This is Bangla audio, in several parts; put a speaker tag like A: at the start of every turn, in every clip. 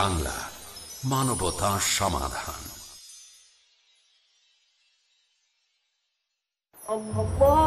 A: বাংলা মানবতা সমাধান Allah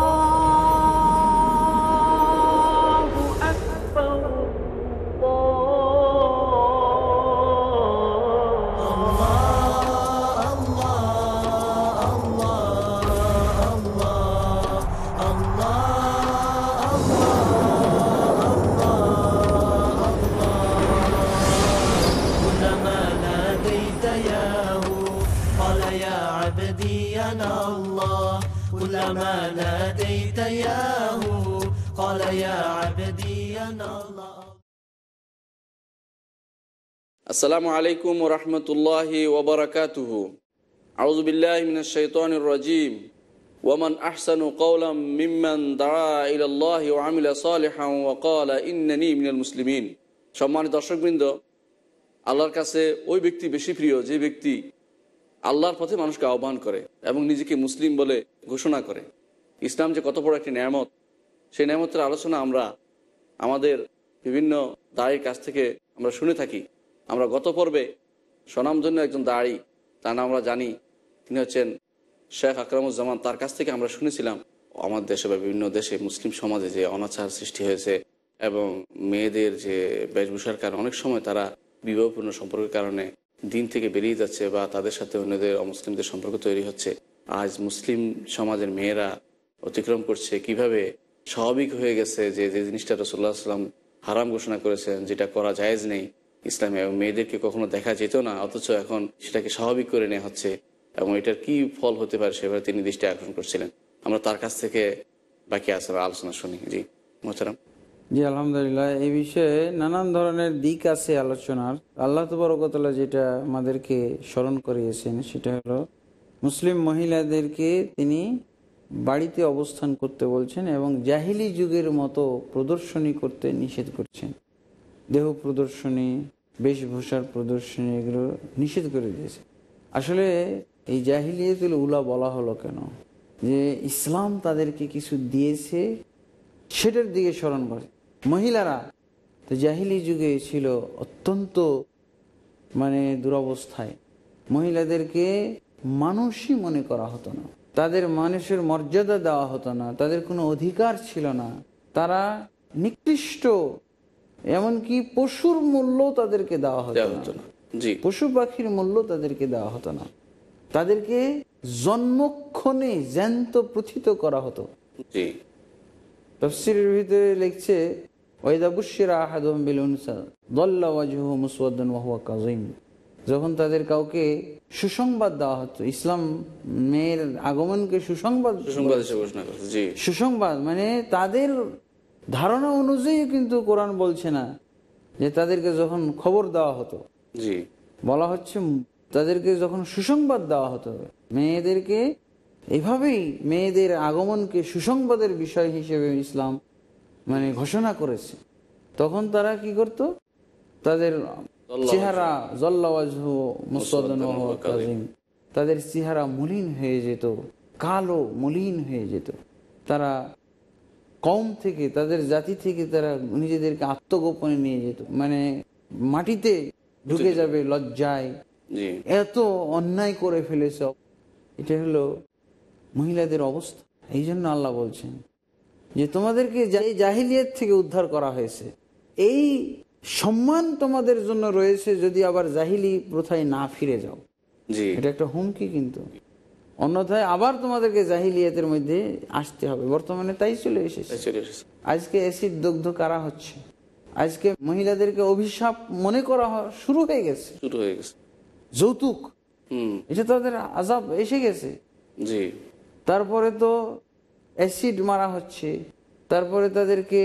B: আসসালামু আলাইকুম রহমতুল্লাহি ওবরাকাতুহু আউজবিল্লাহমিনশাইতানির রাজিম ওমান আহসানু কৌলাম মিম্মান দাঁড়া ইলাল্লাহি ও আমিলা সালেহাম ওকালা ইন্নানি মিনাল মুসলিমিন সম্মানিত দর্শকবৃন্দ আল্লাহর কাছে ওই ব্যক্তি বেশি প্রিয় যে ব্যক্তি আল্লাহর পথে মানুষকে আহ্বান করে এবং নিজেকে মুসলিম বলে ঘোষণা করে ইসলাম যে কত বড় একটি নিয়ামত সেই নিয়ামতের আলোচনা আমরা আমাদের বিভিন্ন দায়ের কাছ থেকে আমরা শুনে থাকি আমরা গত পর্বে স্বনামধন্য একজন দাড়ি তার নাম আমরা জানি তিনি হচ্ছেন শেখ আকরামুজ্জামান তার কাছ থেকে আমরা শুনেছিলাম আমার দেশে বা বিভিন্ন দেশে মুসলিম সমাজে যে অনাচার সৃষ্টি হয়েছে এবং মেয়েদের যে বেশভূষার কারণে অনেক সময় তারা বিবাহপূর্ণ সম্পর্কের কারণে দিন থেকে বেরিয়ে যাচ্ছে বা তাদের সাথে অন্যদের অমুসলিমদের সম্পর্ক তৈরি হচ্ছে আজ মুসলিম সমাজের মেয়েরা অতিক্রম করছে কিভাবে স্বাভাবিক হয়ে গেছে যে যে জিনিসটা রসোল্লা সাল্লাম হারাম ঘোষণা করেছেন যেটা করা জায়েজ নেই ইসলামে এবং মেয়েদেরকে কখনো দেখা যেত না অথচ এখন সেটাকে স্বাভাবিক করে নেওয়া হচ্ছে এবং এটার কি ফল হতে পারে সেভাবে তিনি দৃষ্টি আকর্ষণ করছিলেন আমরা তার কাছ থেকে বাকি আসার আলোচনা শুনি জি মোহতারাম
C: জি আলহামদুলিল্লাহ এই বিষয়ে নানান ধরনের দিক আছে আলোচনার আল্লাহ তবরকতলা যেটা আমাদেরকে স্মরণ করিয়েছেন সেটা হলো মুসলিম মহিলাদেরকে তিনি বাড়িতে অবস্থান করতে বলছেন এবং জাহিলি যুগের মতো প্রদর্শনী করতে নিষেধ করছেন দেহ প্রদর্শনী বেশভূষার প্রদর্শনী এগুলো নিষেধ করে দিয়েছে আসলে এই জাহিলিয়াতুল উলা বলা হলো কেন যে ইসলাম তাদেরকে কিছু দিয়েছে সেটার দিকে স্মরণ করে মহিলারা তো জাহিলি যুগে ছিল অত্যন্ত মানে দুরবস্থায় মহিলাদেরকে মানুষই মনে করা হতো না তাদের মানুষের মর্যাদা দেওয়া হতো না তাদের কোনো অধিকার ছিল না তারা নিকৃষ্ট এমনকি পশুর মূল্য তাদেরকে দেওয়া হতো না পশু পাখির মূল্য তাদেরকে দেওয়া হতো না তাদেরকে জন্মক্ষণে জ্যান্ত প্রথিত করা হতো ভিতরে লিখছে যখন তাদের কাউকে সুসংবাদ দেওয়া হতো ইসলাম মেয়ের আগমনকে সুসংবাদ সুসংবাদ মানে তাদের ধারণা অনুযায়ী কিন্তু কোরআন বলছে না যে তাদেরকে যখন খবর দেওয়া হতো বলা হচ্ছে তাদেরকে যখন সুসংবাদ দেওয়া হতো মেয়েদেরকে এভাবেই মেয়েদের আগমনকে সুসংবাদের বিষয় হিসেবে ইসলাম মানে ঘোষণা করেছে তখন তারা কি করত তাদের চেহারা জল্লাওয়াজহ তাদের চেহারা মলিন হয়ে যেত কালো মলিন হয়ে যেত তারা কম থেকে তাদের জাতি থেকে তারা নিজেদেরকে আত্মগোপনে নিয়ে যেত মানে মাটিতে ঢুকে যাবে লজ্জায় এত অন্যায় করে ফেলেছ এটা হলো মহিলাদের অবস্থা এই জন্য আল্লাহ বলছেন যে তোমাদেরকে জাহিলিয়ার থেকে উদ্ধার করা হয়েছে এই সম্মান তোমাদের জন্য রয়েছে যদি আবার জাহিলি প্রথায় না ফিরে যাও এটা একটা হুমকি কিন্তু অন্যথায় আবার তোমাদেরকে জাহিলিয়াতের মধ্যে আসতে হবে বর্তমানে তাই চলে এসেছে আজকে অ্যাসিড দগ্ধ কারা হচ্ছে আজকে মহিলাদেরকে অভিশাপ মনে করা শুরু হয়ে গেছে শুরু হয়ে গেছে যৌতুক এটা তাদের আজাব এসে গেছে জি তারপরে তো অ্যাসিড মারা হচ্ছে তারপরে তাদেরকে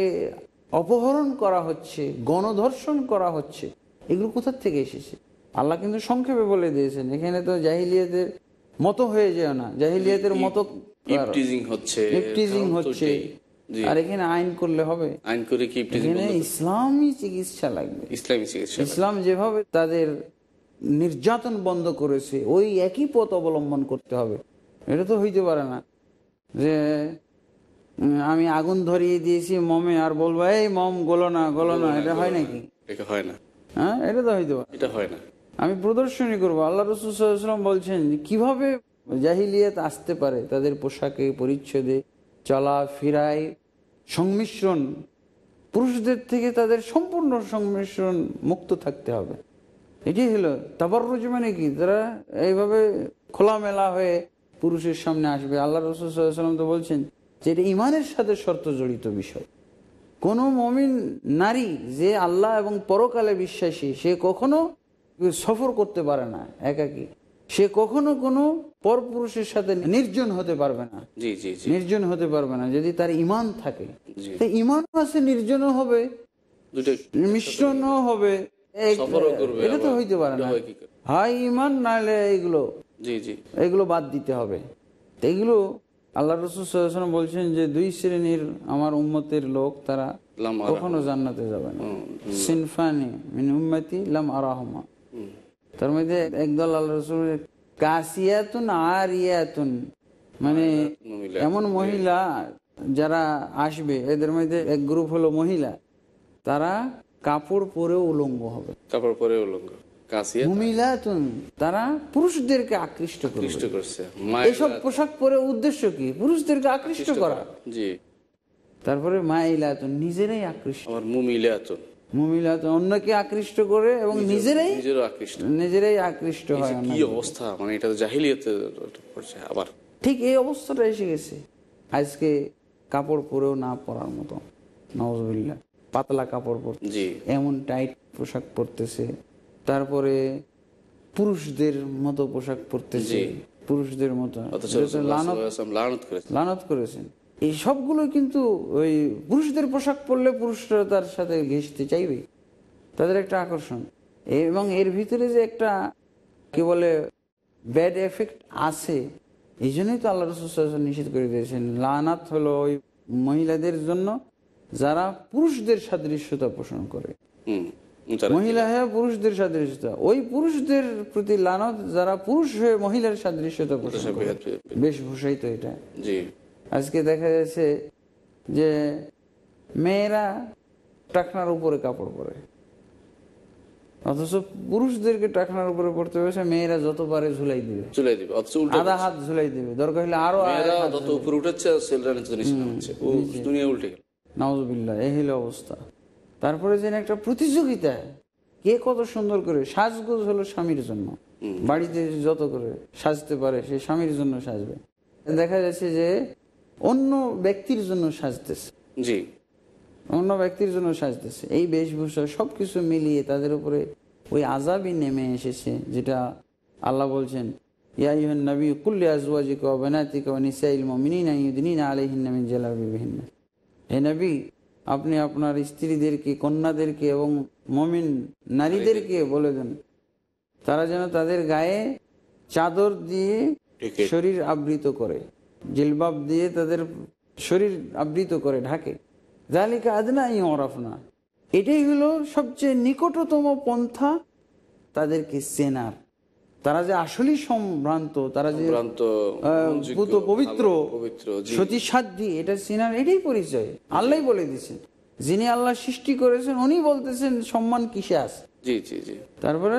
C: অপহরণ করা হচ্ছে গণধর্ষণ করা হচ্ছে এগুলো কোথার থেকে এসেছে আল্লাহ কিন্তু সংক্ষেপে বলে দিয়েছেন এখানে তো জাহিলিয়াদের মতো হয়ে যায় না জাহিলিয়াতের মতো হচ্ছে হচ্ছে আর এখানে আইন করলে হবে আইন করে কি ইসলামী চিকিৎসা লাগবে
B: ইসলামী চিকিৎসা ইসলাম
C: যেভাবে তাদের নির্যাতন বন্ধ করেছে ওই একই পথ অবলম্বন করতে হবে এটা তো হইতে পারে না যে আমি আগুন ধরিয়ে দিয়েছি মমে আর বলবো এই মম গলো না গলো না এটা হয় নাকি এটা হয় না হ্যাঁ এটা তো হইতে পারে এটা হয় না আমি প্রদর্শনী করবো আল্লাহ রসুলাম বলছেন কিভাবে জাহিলিয়াত আসতে পারে তাদের পোশাকে পরিচ্ছদে চলা ফেরায় সংমিশ্রণ পুরুষদের থেকে তাদের সম্পূর্ণ সংমিশ্রণ মুক্ত থাকতে হবে এটি হলো তাবারুজ মানে কি তারা এইভাবে খোলামেলা হয়ে পুরুষের সামনে আসবে আল্লাহ রসুলাম তো বলছেন যে এটা ইমানের সাথে শর্ত জড়িত বিষয় কোনো মমিন নারী যে আল্লাহ এবং পরকালে বিশ্বাসী সে কখনো সফর করতে পারে না একাকি সে কখনো কোনো পরপুরুষের সাথে নির্জন হতে পারবে না নির্জন হতে পারবে না যদি তার ইমান থাকে ইমান আছে নির্জন হবে মিশ্রণ হবে এটা তো হইতে পারে না হাই ইমান নাহলে এগুলো এগুলো বাদ দিতে হবে এগুলো আল্লাহ রসুল বলছেন যে দুই শ্রেণীর আমার উম্মতের লোক তারা কখনো জান্নাতে যাবে না সিনফানি মিনি উম্মতি লাম আরাহমা তার মধ্যে একদল আল্লাহ মানে এমন মহিলা যারা আসবে এদের মধ্যে এক গ্রুপ হলো মহিলা তারা কাপড় পরে উলঙ্গ হবে কাপড় পরে উলঙ্গ তারা পুরুষদেরকে আকৃষ্ট করছে এসব পোশাক পরে উদ্দেশ্য কি পুরুষদেরকে আকৃষ্ট করা তারপরে মা ইলাত নিজেরাই আকৃষ্ট অন্যকে আকৃষ্ট করে এবং নিজেরাই নিজেরাই আকৃষ্ট হয় কি
B: অবস্থা মানে এটা আবার
C: ঠিক এই অবস্থাটা এসে গেছে আজকে কাপড় পরেও না পরার মতো পাতলা কাপড় পরতে এমন টাইট পোশাক পরতেছে তারপরে পুরুষদের মতো পোশাক পরতেছে পুরুষদের মতো লানত করেছেন এই সবগুলো কিন্তু ওই পুরুষদের পোশাক পরলে পুরুষরা তার সাথে ঘেঁষতে চাইবে তাদের একটা আকর্ষণ এবং এর ভিতরে যে একটা কি বলে ব্যাড এফেক্ট আছে এই জন্যই তো আল্লাহ রসুল নিষেধ করে দিয়েছেন লানাত হলো ওই মহিলাদের জন্য যারা পুরুষদের সাদৃশ্যতা পোষণ করে মহিলা হয়ে পুরুষদের সাদৃশ্যতা ওই পুরুষদের প্রতি লানত যারা পুরুষ হয়ে মহিলার সাদৃশ্যতা পোষণ করে ভূষাই তো এটা জি আজকে দেখা যাচ্ছে যে মেয়েরা টাকনার উপরে কাপড় পরে অথচ পুরুষদেরকে টাকনার উপরে পড়তে হবে মেয়েরা যত পারে ঝুলাই দিবে আধা হাত ঝুলাই দিবে দরকার হলে আরো যত এই হলো অবস্থা তারপরে যেন একটা প্রতিযোগিতা কে কত সুন্দর করে সাজগোজ হলো স্বামীর জন্য বাড়িতে যত করে সাজতে পারে সে স্বামীর জন্য সাজবে দেখা যাচ্ছে যে অন্য ব্যক্তির জন্য সাজতেছে জি অন্য ব্যক্তির জন্য সাজতেছে এই বেশভূষা সব কিছু মিলিয়ে তাদের উপরে ওই আজাবই নেমে এসেছে যেটা আল্লাহ বলছেন ইয়াইহন নবী কুল্লি আজওয়াজিক অবনাতিক নিসাইল মমিনা ইউদ্দিন আলহিন জেলাবিহীন হে নবী আপনি আপনার স্ত্রীদেরকে কন্যাদেরকে এবং মমিন নারীদেরকে বলে দেন তারা যেন তাদের গায়ে চাদর দিয়ে শরীর আবৃত করে জিলবাব দিয়ে তাদের শরীর আবৃত করে ঢাকে জালিকা আদনা ইয় ওরাফনা এটাই হলো সবচেয়ে নিকটতম পন্থা তাদেরকে সেনার তারা যে আসলেই সম্ভ্রান্ত তারা যে পবিত্র সতীসাধ্য এটা সেনার এটাই পরিচয় আল্লাহ বলে দিচ্ছেন যিনি আল্লাহ সৃষ্টি করেছেন উনি বলতেছেন সম্মান কিসে আছে তারপরে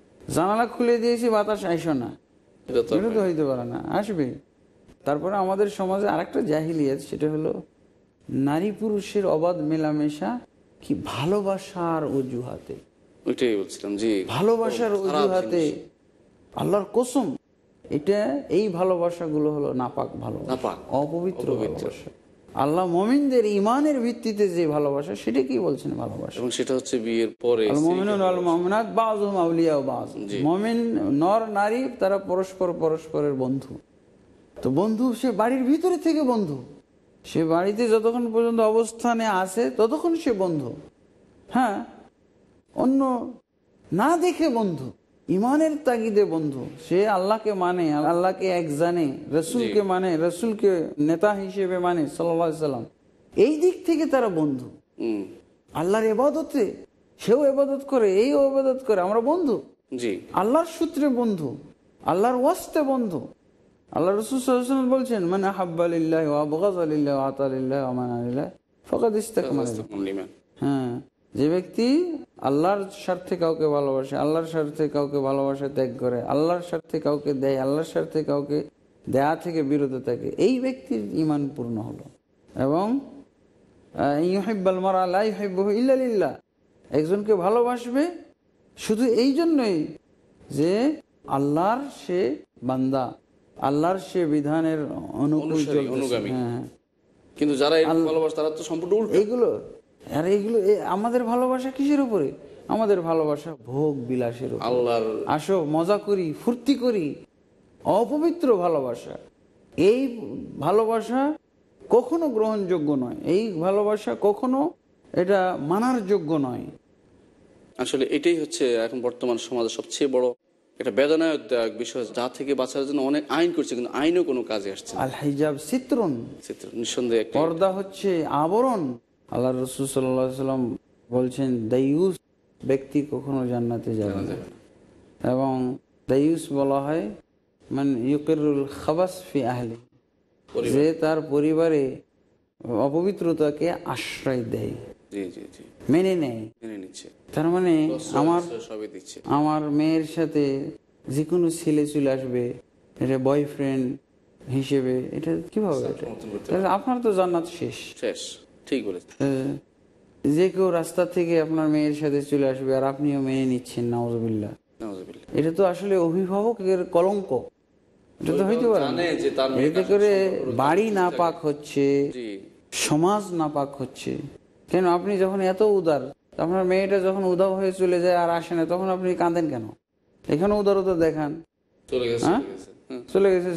C: জানালা খুলে দিয়েছি বাতাস আইসো না হইতে পারে না আসবে তারপরে আমাদের সমাজে আরেকটা জাহিলিয়াত সেটা হলো নারী পুরুষের অবাধ মেলামেশা কি ভালোবাসার অজুহাতে
B: ওইটাই ভালোবাসার অজুহাতে
C: আল্লাহর কসম এটা এই ভালোবাসাগুলো হলো নাপাক ভালোবাসা অপবিত্র ভালোবাসা আল্লাহ মমিনদের ইমানের ভিত্তিতে যে ভালোবাসা সেটা কি বলছেন ভালোবাসা এবং
B: সেটা হচ্ছে বিয়ের পরে
C: মমিন নর নারী তারা পরস্পর পরস্পরের বন্ধু তো বন্ধু সে বাড়ির ভিতরে থেকে বন্ধু সে বাড়িতে যতক্ষণ পর্যন্ত অবস্থানে আছে ততক্ষণ সে বন্ধু হ্যাঁ অন্য না দেখে বন্ধু ইমানের তাগিদে বন্ধু সে আল্লাহকে মানে আল্লাহকে এক জানে রসুলকে মানে রসুলকে নেতা হিসেবে মানে সাল্লাম এই দিক থেকে তারা বন্ধু আল্লাহর এবাদতে সেও এবাদত করে এই এবাদত করে আমরা বন্ধু আল্লাহর সূত্রে বন্ধু আল্লাহর ওয়াস্তে বন্ধু আল্লাহ রসুল বলছেন মানে হাব্বালিল্লাহ আবগাজ আলিল্লাহ আতাল ফকাদ ইস্তাক হ্যাঁ যে ব্যক্তি আল্লাহর স্বার্থে কাউকে ভালোবাসে আল্লাহর স্বার্থে কাউকে ভালোবাসা ত্যাগ করে আল্লাহর স্বার্থে কাউকে দেয় আল্লাহর স্বার্থে কাউকে দেয়া থেকে বিরত থাকে এই ব্যক্তির ইমান পূর্ণ হলো এবং ইহাইব্বাল মার আল্লাহ ইহিব ইল্লা একজনকে ভালোবাসবে শুধু এই জন্যই যে আল্লাহর সে বান্দা আল্লাহর সে বিধানের অনুকূল হ্যাঁ, হ্যাঁ
B: কিন্তু যারা ভালোবাসে তারা তো সম্পূর্ণ এগুলো
C: আর এইগুলো আমাদের ভালোবাসা কিসের উপরে আমাদের ভালোবাসা ভোগ বিলাসের আল্লাহ আসো মজা করি ফুর্তি করি অপবিত্র ভালোবাসা এই ভালোবাসা কখনো গ্রহণযোগ্য নয় এই ভালোবাসা কখনো এটা মানার যোগ্য নয়
B: আসলে এটাই হচ্ছে এখন বর্তমান সমাজের সবচেয়ে বড় একটা বেদনায়ক বিষয় যা থেকে বাঁচার জন্য অনেক আইন করছে কিন্তু আইনও কোনো কাজে আসছে
C: আল হিজাব চিত্রণ চিত্র
B: নিঃসন্দেহে পর্দা
C: হচ্ছে আবরণ আল্লাহ রসুল সাল্লাম বলছেন দাইউস ব্যক্তি কখনো জান্নাতে যাবে এবং দাইউস বলা হয় মানে ইউকেরুল খাবাস ফি আহলে যে তার পরিবারে অপবিত্রতাকে আশ্রয় দেয়
B: মেনে নেয় তার মানে আমার আমার
C: মেয়ের সাথে যে কোনো ছেলে চলে আসবে এটা বয়ফ্রেন্ড হিসেবে এটা কিভাবে আপনার তো জান্নাত শেষ শেষ ঠিক বলেছেন যে কেউ রাস্তা থেকে আপনার মেয়ের সাথে চলে আসবে আর আপনিও মেনে নিচ্ছেন নওয়াজবিল্লা এটা তো আসলে অভিভাবকের কলঙ্ক এটা তো হইতে পারে করে বাড়ি না পাক হচ্ছে সমাজ না পাক হচ্ছে কেন আপনি যখন এত উদার আপনার মেয়েটা যখন উদাও হয়ে চলে যায় আর আসে না তখন আপনি কাঁদেন কেন এখানে উদারতা দেখান চলে গেছে হ্যাঁ?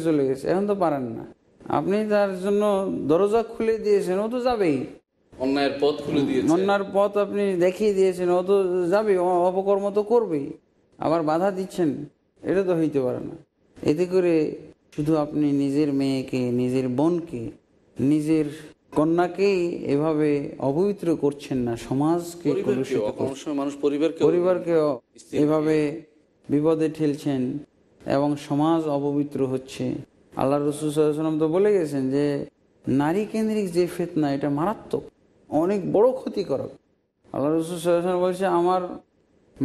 C: চলে গেছে এখন তো পারেন না আপনি তার জন্য দরজা খুলে দিয়েছেন ও তো যাবেই
B: অন্যায়ের পথ খুলে দিয়েছেন
C: পথ আপনি দেখিয়ে দিয়েছেন ও তো যাবে অপকর্ম তো করবেই আবার বাধা দিচ্ছেন এটা তো হইতে পারে না এতে করে শুধু আপনি নিজের মেয়েকে নিজের বোনকে নিজের কন্যাকেই এভাবে অপবিত্র করছেন না সমাজকে পরিবারকে এভাবে বিপদে ঠেলছেন এবং সমাজ অপবিত্র হচ্ছে আল্লাহ রসুল সাল্লাম তো বলে গেছেন যে নারী কেন্দ্রিক যে ফেতনা এটা মারাত্মক অনেক বড় ক্ষতিকারক আল্লাহ রসুল বলছে আমার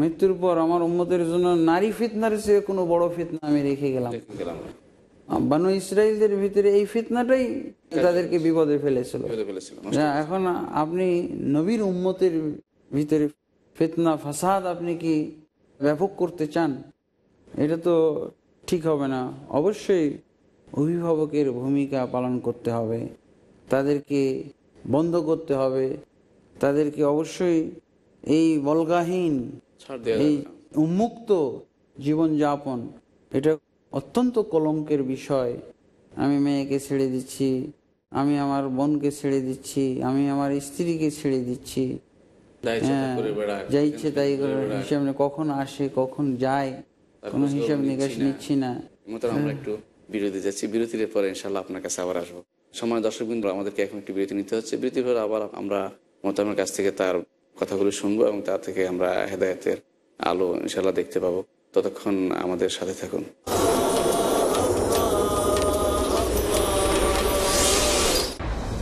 C: মৃত্যুর পর আমার উন্মতের জন্য নারী ফিতনার চেয়ে কোনো বড় ফিতনা আমি রেখে গেলাম বানু ইসরায়েলদের ভিতরে এই ফিতনাটাই তাদেরকে বিপদে ফেলেছিল এখন আপনি নবীর উন্মতের ভিতরে ফিতনা ফাসাদ আপনি কি ব্যাপক করতে চান এটা তো ঠিক হবে না অবশ্যই অভিভাবকের ভূমিকা পালন করতে হবে তাদেরকে বন্ধ করতে হবে তাদেরকে অবশ্যই এই বলগাহীন এই উন্মুক্ত জীবনযাপন এটা অত্যন্ত কলঙ্কের বিষয় আমি মেয়েকে ছেড়ে দিচ্ছি আমি আমার বোনকে ছেড়ে দিচ্ছি আমি আমার স্ত্রীকে ছেড়ে দিচ্ছি যা ইচ্ছে তাই হ্যাঁ, হিসাব কখন আসে কখন যায় কোনো হিসাব নিকাশ নিচ্ছি না আমরা হ্যাঁ। একটু
B: বিরতি যাচ্ছি বিরতির পরে ইনশাল্লাহ আপনার কাছে আবার আসবো সময় দর্শকবৃন্দ আমাদেরকে এখন একটি বিরতি নিতে হচ্ছে বিরতির পর আবার আমরা মোতামের কাছ থেকে তার কথাগুলো শুনবো এবং তা থেকে আমরা হেদায়তের আলো ইনশাল্লাহ দেখতে পাবো ততক্ষণ আমাদের সাথে থাকুন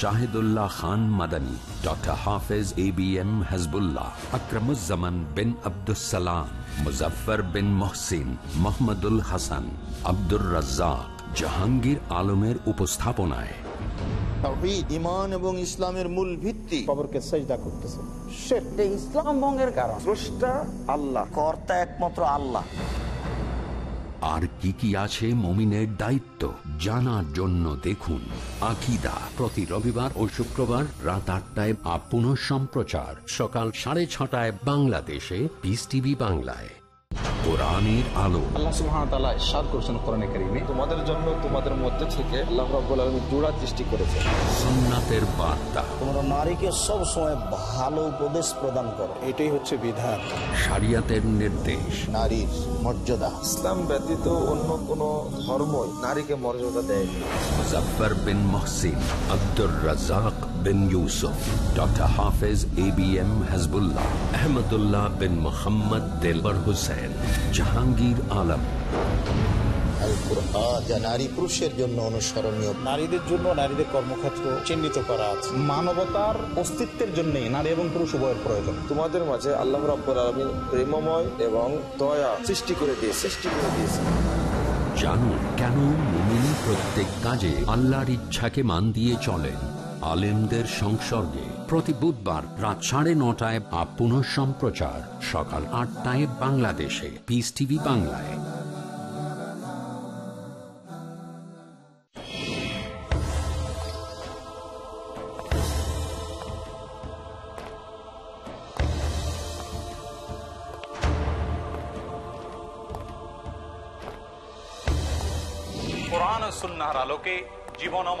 A: শাহিদুল্লাহ খান Madani doctor Hafez A B M Hasbullah Akramuzzaman bin Abdussalam Muzaffar bin Mohsin Mohammadul Hasan Abdur Razzaq Jahangir আলমের উপস্থাপনায়
C: এবং ইসলামের মূল ভিত্তি খবরকে আল্লাহ একমাত্র আল্লাহ
A: আর কি কি আছে মমিনের দায়িত্ব জানার জন্য দেখুন আকিদা প্রতি রবিবার ও শুক্রবার রাত আটটায় আপ সম্প্রচার সকাল সাড়ে ছটায় বাংলাদেশে বিস টিভি বাংলায় কোরআনের আলো আল্লাহ সুবহানাহু তাআলা ইরশাদ করেছেন কোরআনে কারীমে তোমাদের জন্য তোমাদের মধ্যে থেকে আল্লাহ রাব্বুল আলামিন জোড়া বার্তা
B: তোমরা নারীকে সব সময় ভালো উপদেশ প্রদান করো এটাই হচ্ছে বিধান
A: শরিয়াতের নির্দেশ নারীর মর্যাদা
B: ইসলাম ব্যতীত অন্য কোন ধর্ম
C: নারীকে মর্যাদা দেয়
A: মুজাফফর বিন মুহসিন আব্দুর রাজ্জাক বিন ইউসুফ ডক্টর হাফেজ এবিএম হাসবুল্লাহ আহমদুল্লাহ বিন মোহাম্মদ দেলবর হুসেন জাহাঙ্গীর আলম যা
C: নারী পুরুষের জন্য অনুসরণীয় নারীদের জন্য নারীদের কর্মক্ষেত্র চিহ্নিত করা মানবতার অস্তিত্বের নারী এবং পুরুষ প্রয়োজন তোমাদের মাঝে আল্লাহ প্রেমময় এবং দয়া সৃষ্টি করে দিয়ে সৃষ্টি করে
A: কেন প্রত্যেক কাজে আল্লাহর ইচ্ছাকে মান দিয়ে চলেন আলেমদের সংসর্গে প্রতি বুধবার রাত সাড়ে নটায় বা পুনঃ সম্প্রচার সকাল আটটায় বাংলাদেশে পিস টিভি বাংলায়
C: জীবনম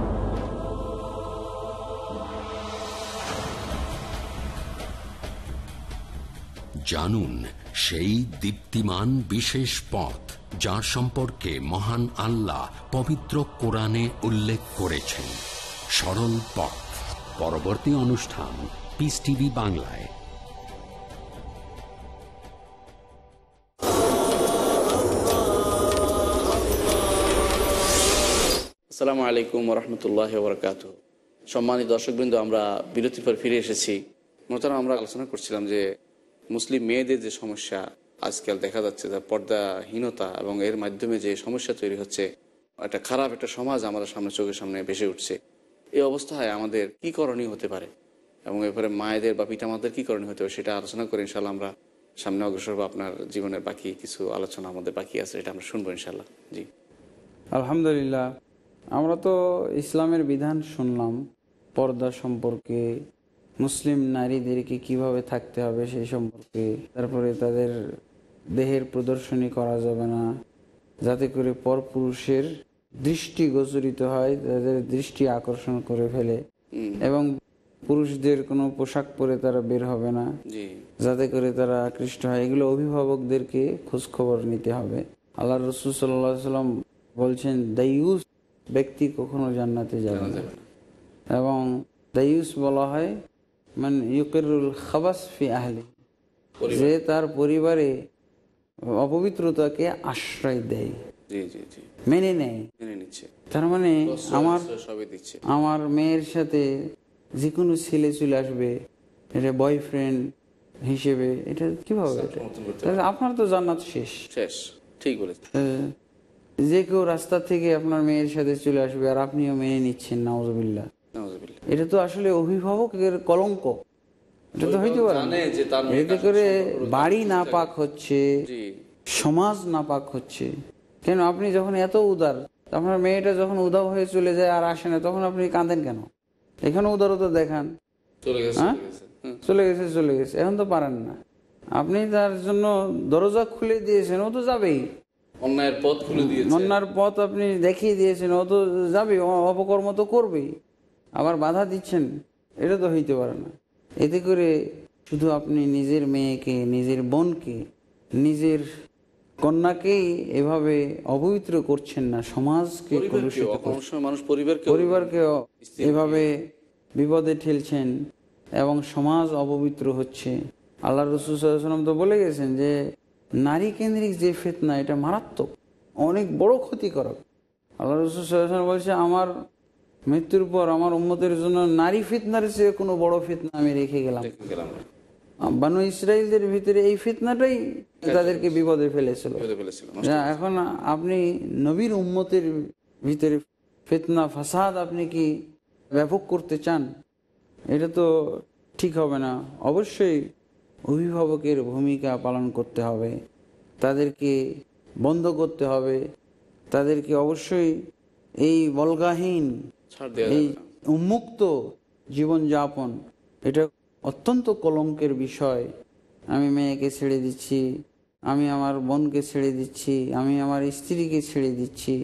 A: জানুন সেই দীপ্তিমান বিশেষ পথ যার সম্পর্কে মহান আল্লাহ পবিত্র কোরআনে উল্লেখ করেছেন সরল পথ পরবর্তী অনুষ্ঠান পিস টিভি বাংলায়
B: আসসালামু আলাইকুম রহমতুল্লাহ বরকাত সম্মানিত দর্শকবৃন্দ আমরা বিরতির পর ফিরে এসেছি মূলত আমরা আলোচনা করছিলাম যে মুসলিম মেয়েদের যে সমস্যা আজকাল দেখা যাচ্ছে যে পর্দাহীনতা এবং এর মাধ্যমে যে সমস্যা তৈরি হচ্ছে একটা খারাপ একটা সমাজ আমাদের সামনে চোখের সামনে ভেসে উঠছে এই অবস্থায় আমাদের কি করণীয় হতে পারে এবং এরপরে মায়েদের বা পিতামাদের কী করণীয় হতে পারে সেটা আলোচনা করে ইনশাল্লাহ আমরা সামনে অগ্রসর বা আপনার জীবনের বাকি কিছু আলোচনা আমাদের বাকি আছে এটা আমরা শুনবো ইনশাল্লাহ জি
C: আলহামদুলিল্লাহ আমরা তো ইসলামের বিধান শুনলাম পর্দা সম্পর্কে মুসলিম নারীদেরকে কিভাবে থাকতে হবে সেই সম্পর্কে তারপরে তাদের দেহের প্রদর্শনী করা যাবে না যাতে করে পর পুরুষের দৃষ্টি গোচরিত হয় তাদের দৃষ্টি আকর্ষণ করে ফেলে এবং পুরুষদের কোনো পোশাক পরে তারা বের হবে না যাতে করে তারা আকৃষ্ট হয় এগুলো অভিভাবকদেরকে খোঁজখবর নিতে হবে আল্লাহ রসুল সাল্লা সাল্লাম বলছেন দায়ুস ব্যক্তি কখনো জান্নাতে যাবে না এবং দায়ুস বলা হয় মান ইউকেরুল খাবাস ফি আহলি যে তার পরিবারে অপবিত্রতাকে আশ্রয় দেয় মেনে নেয় তার মানে আমার আমার মেয়ের সাথে যে কোনো ছেলে চলে আসবে এটা বয়ফ্রেন্ড হিসেবে এটা কিভাবে আপনার তো জান্নাত শেষ শেষ ঠিক বলেছেন যে কেউ রাস্তা থেকে আপনার মেয়ের সাথে চলে আসবে আর আপনিও মেনে নিচ্ছেন নওয়াজ এটা তো আসলে অভিভাবকের কলঙ্ক বাড়ি না পাক হচ্ছে সমাজ না পাক হচ্ছে কেন আপনি যখন এত উদার আপনার মেয়েটা যখন উদাও হয়ে চলে যায় আর আসে না তখন আপনি কাঁদেন কেন এখানে উদারতা দেখান চলে গেছে হ্যাঁ? চলে গেছে এখন তো পারেন না আপনি তার জন্য দরজা খুলে দিয়েছেন ও তো যাবেই
B: অন্যায়ের পথ খুলে দিয়েছেন অন্যার
C: পথ আপনি দেখিয়ে দিয়েছেন ও তো যাবে অপকর্ম তো করবেই আবার বাধা দিচ্ছেন এটা তো হইতে পারে না এতে করে শুধু আপনি নিজের মেয়েকে নিজের বোনকে নিজের কন্যাকেই এভাবে অপবিত্র করছেন না সমাজকে পরিবারকে এভাবে বিপদে ঠেলছেন এবং সমাজ অপবিত্র হচ্ছে আল্লাহ রসুলাম তো বলে গেছেন যে নারী কেন্দ্রিক যে ফেতনা এটা মারাত্মক অনেক বড় ক্ষতিকারক আল্লাহ রসুলাম বলছে আমার মৃত্যুর পর আমার উম্মতের জন্য নারী ফিতনার চেয়ে কোনো বড় ফিতনা আমি রেখে গেলাম বানু ইসরায়েলদের ভিতরে এই ফিতনাটাই তাদেরকে বিপদে ফেলেছিল এখন আপনি নবীর উম্মতের ভিতরে ফিতনা ফাসাদ আপনি কি ব্যাপক করতে চান এটা তো ঠিক হবে না অবশ্যই অভিভাবকের ভূমিকা পালন করতে হবে তাদেরকে বন্ধ করতে হবে তাদেরকে অবশ্যই এই বলগাহীন এই উন্মুক্ত জীবনযাপন এটা অত্যন্ত কলঙ্কের বিষয় আমি মেয়েকে ছেড়ে দিচ্ছি আমি আমার বোনকে ছেড়ে দিচ্ছি আমি আমার স্ত্রীকে ছেড়ে দিচ্ছি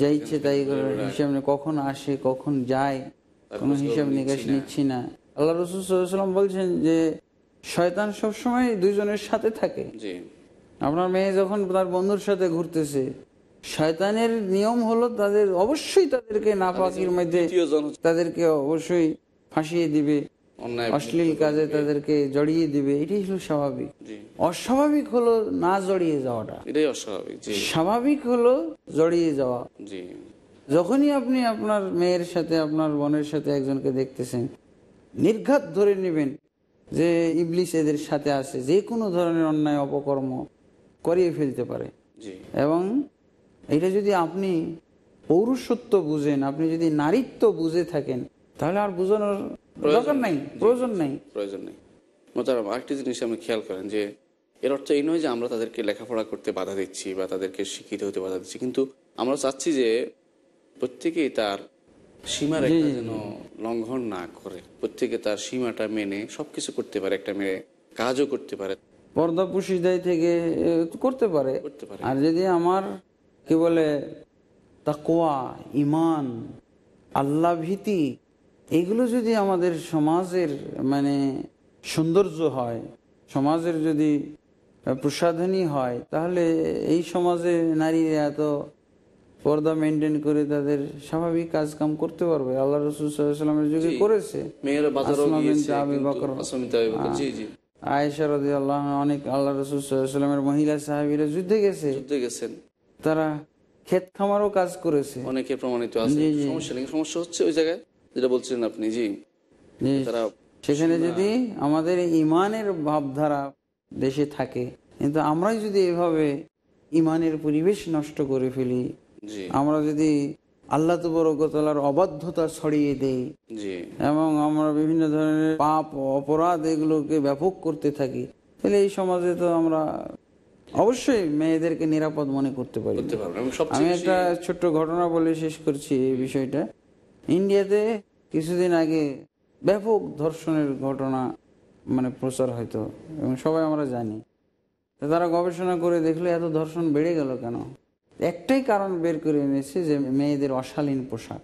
C: যা ইচ্ছে তাই হ্যাঁ, হিসাব কখন আসে কখন যায় কোনো হিসাব নিকাশ নিচ্ছি না আল্লাহ রসুলাম বলছেন যে শয়তান সবসময় দুইজনের সাথে থাকে আপনার মেয়ে যখন তার বন্ধুর সাথে ঘুরতেছে শয়তানের নিয়ম হলো তাদের অবশ্যই তাদেরকে নাপাকির মধ্যে তাদেরকে অবশ্যই ফাঁসিয়ে দিবে অশ্লীল কাজে তাদেরকে জড়িয়ে দিবে এটাই হলো স্বাভাবিক অস্বাভাবিক হলো না জড়িয়ে যাওয়াটা
B: এটাই অস্বাভাবিক
C: স্বাভাবিক হলো জড়িয়ে যাওয়া যখনই আপনি আপনার মেয়ের সাথে আপনার বোনের সাথে একজনকে দেখতেছেন নির্ঘাত ধরে নেবেন যে ইবলিশ এদের সাথে আছে যে কোনো ধরনের অন্যায় অপকর্ম করিয়ে ফেলতে পারে এবং এটা যদি আপনি পৌরুষত্ব বুঝেন আপনি যদি নারীত্ব বুঝে থাকেন তাহলে আর বোঝানোর প্রয়োজন নাই প্রয়োজন নাই
B: প্রয়োজন নেই মোতারাম আরেকটি জিনিস আপনি খেয়াল করেন যে এর অর্থ এই নয় যে আমরা তাদেরকে লেখাপড়া করতে বাধা দিচ্ছি বা তাদেরকে শিক্ষিত হতে বাধা দিচ্ছি কিন্তু আমরা চাচ্ছি যে প্রত্যেকেই তার সীমার যেন লঙ্ঘন না করে প্রত্যেকে তার সীমাটা মেনে সবকিছু করতে পারে একটা মেয়ে কাজও করতে পারে
C: পর্দা দেয় থেকে করতে পারে আর যদি আমার কি বলে তাকোয়া ইমান আল্লা ভীতি এগুলো যদি আমাদের সমাজের মানে সৌন্দর্য হয় সমাজের যদি প্রসাধনী হয় তাহলে এই সমাজে নারীরা এত পর্দা মেনটেন করে তাদের স্বাভাবিক কাজ কাম করতে পারবে আল্লাহ রসুলের যুগে করেছে হ্যাঁ। আয়েশা আল্লাহ অনেক আল্লাহ রসুলের মহিলা সাহাবিরা যুদ্ধে গেছে গেছেন তারা ক্ষেত খামারও কাজ করেছে অনেকে
B: প্রমাণিত আছে সমস্যা হচ্ছে ওই জায়গায় যেটা বলছিলেন আপনি জি
C: তারা সেখানে যদি আমাদের ইমানের ভাবধারা দেশে থাকে কিন্তু আমরাই যদি এভাবে ইমানের পরিবেশ নষ্ট করে ফেলি আমরা যদি আল্লাহ তবরকতলার অবাধ্যতা ছড়িয়ে দেই এবং আমরা বিভিন্ন ধরনের পাপ অপরাধ এগুলোকে ব্যাপক করতে থাকি তাহলে এই সমাজে তো আমরা অবশ্যই মেয়েদেরকে নিরাপদ মনে করতে পারি আমি একটা ছোট্ট ঘটনা বলে শেষ করছি এই বিষয়টা ইন্ডিয়াতে কিছুদিন আগে ব্যাপক ধর্ষণের ঘটনা মানে প্রচার হয়তো এবং সবাই আমরা জানি তো তারা গবেষণা করে দেখলে এত ধর্ষণ বেড়ে গেল কেন একটাই কারণ বের করে এনেছে যে মেয়েদের অশালীন পোশাক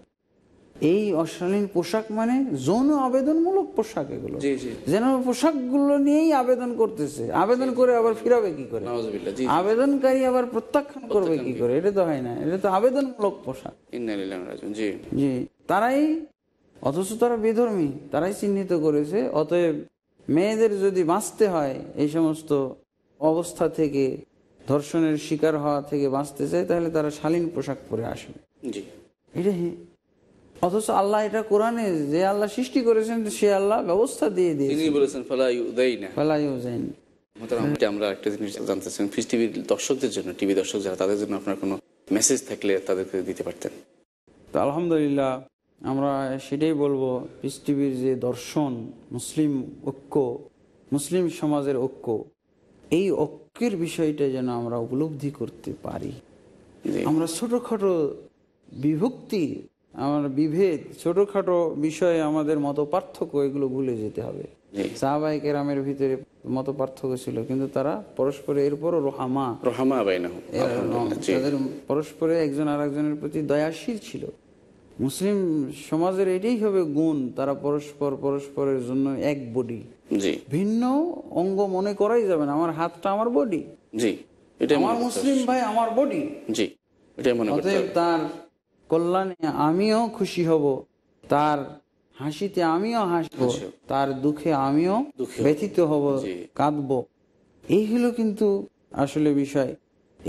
C: এই অশালীন পোশাক মানে যৌন আবেদনমূলক পোশাক এগুলো যেন গুলো নিয়েই আবেদন করতেছে আবেদন করে আবার ফিরাবে কি করে আবেদনকারী আবার প্রত্যাখ্যান করবে কি করে এটা তো হয় না এটা তো আবেদনমূলক পোশাক জি জি তারাই অথচ তারা বেধর্মী তারাই চিহ্নিত করেছে অতএব মেয়েদের যদি বাঁচতে হয় এই সমস্ত অবস্থা থেকে ধর্ষণের শিকার হওয়া থেকে বাঁচতে চায় তাহলে তারা শালীন পোশাক পরে আসবে জি এটা অথচ আল্লাহ এটা কোরআনে যে আল্লাহ সৃষ্টি করেছেন সে আল্লাহ ব্যবস্থা দিয়ে দিয়ে তিনি
B: বলেছেন আমরা একটা জিনিস জানতে চাই ফিস টিভির দর্শকদের জন্য টিভি দর্শক যারা তাদের জন্য আপনার কোনো মেসেজ থাকলে তাদেরকে দিতে পারতেন
A: তো
C: আলহামদুলিল্লাহ আমরা সেটাই বলবো পিস টিভির যে দর্শন মুসলিম ঐক্য মুসলিম সমাজের ঐক্য এই ঐক্যের বিষয়টা যেন আমরা উপলব্ধি করতে পারি আমরা ছোটোখাটো বিভক্তি আমার বিভেদ ছোটোখাটো বিষয়ে আমাদের মত পার্থক্য এগুলো ভুলে যেতে হবে সাহাবাহিক কেরামের ভিতরে মত পার্থক্য ছিল কিন্তু তারা পরস্পরে এরপরও রোহামা রোহামা তাদের পরস্পরে একজন আর একজনের প্রতি দয়াশীল ছিল মুসলিম সমাজের এটাই হবে গুণ তারা পরস্পর পরস্পরের জন্য এক বডি ভিন্ন অঙ্গ মনে করাই যাবে না আমার হাতটা আমার বডি
B: জি আমার মুসলিম
C: ভাই আমার বডি জি তার কল্যাণে আমিও খুশি হব তার হাসিতে আমিও হাসব তার দুঃখে আমিও ব্যথিত হব কাঁদব এই হলো কিন্তু আসলে বিষয়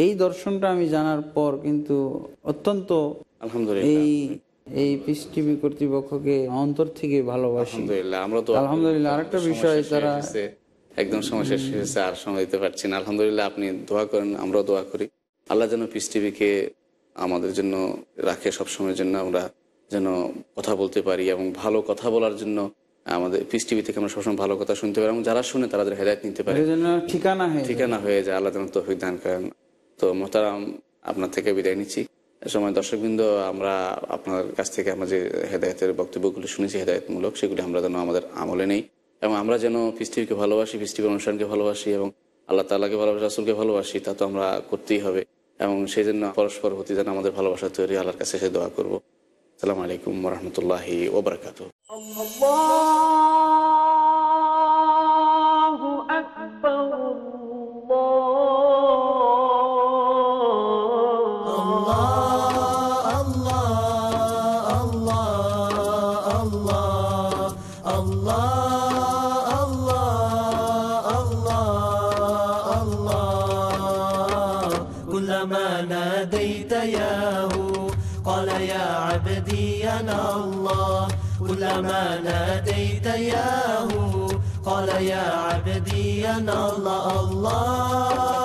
C: এই দর্শনটা আমি জানার পর কিন্তু অত্যন্ত এই এই পিস টিভি কর্তৃপক্ষকে অন্তর থেকে ভালোবাসি
B: আলহামদুলিল্লাহ আরেকটা বিষয় তারা একদম সময় শেষ হয়েছে আর সময় দিতে পারছি না আলহামদুলিল্লাহ আপনি দোয়া করেন আমরাও দোয়া করি আল্লাহ যেন পিস টিভিকে আমাদের জন্য রাখে সবসময়ের জন্য আমরা যেন কথা বলতে পারি এবং ভালো কথা বলার জন্য আমাদের পিস টিভি থেকে আমরা সবসময় ভালো কথা শুনতে পারি এবং যারা শুনে তারা হেদায়ত নিতে পারে ঠিকানা ঠিকানা হয়ে যায় আল্লাহ যেন তফিক দান করেন তো মোহতারাম আপনার থেকে বিদায় নিচ্ছি সময় দর্শকবৃন্দ আমরা আপনার কাছ থেকে আমরা যে হেদায়তের বক্তব্যগুলো শুনেছি হেদায়তমূলক সেগুলি আমরা যেন আমাদের আমলে নেই এবং আমরা যেন পিস টিভিকে ভালোবাসি পিস টিভির অনুষ্ঠানকে ভালোবাসি এবং আল্লাহ তাল্লাহকে ভালোবাসি আসলকে ভালোবাসি তা তো আমরা করতেই হবে এবং সেই জন্য পরস্পর হতে যেন আমাদের ভালোবাসা তৈরি আল্লাহর কাছে সে দোয়া করবো আসসালামু আলাইকুম রহমতুল্লাহ ওবরাকাত
C: عندما
A: ناديت ياه قال يا عبدي أنا الله الله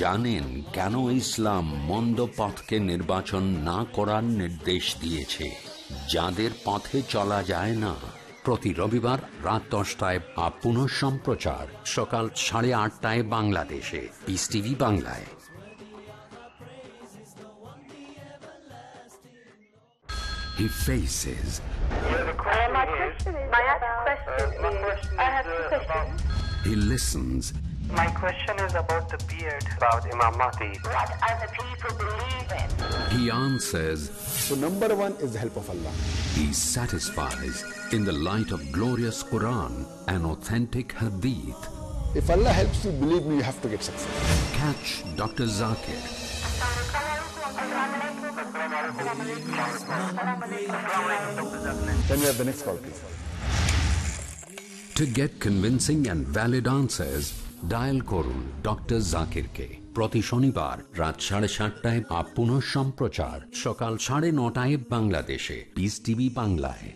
A: জানেন কেন ইসলাম মন্দ পথকে নির্বাচন না করার নির্দেশ দিয়েছে যাদের পথে চলা যায় না প্রতি রবিবার রাত দশটায় বা পুনঃ সম্প্রচার সকাল সাড়ে আটটায় বাংলাদেশে পিস টিভি বাংলায় He faces.
C: My question is, my question is, I have two questions.
A: He listens.
C: My question is about
A: the beard. About Imam Mahdi. What are the people believe in? He answers. So number one is the help of Allah. He satisfies in the light of glorious Quran and authentic Hadith. If Allah helps you, believe me, you have to get success. Catch Dr. Zakir. Then we have the next call, please? To get convincing and valid answers, dial করুন ডক্টর জাকিরকে প্রতি শনিবার রাত সাড়ে সাতটায় আপ পুনঃ সম্প্রচার সকাল সাড়ে নটায় বাংলাদেশে পিস টিভি বাংলায়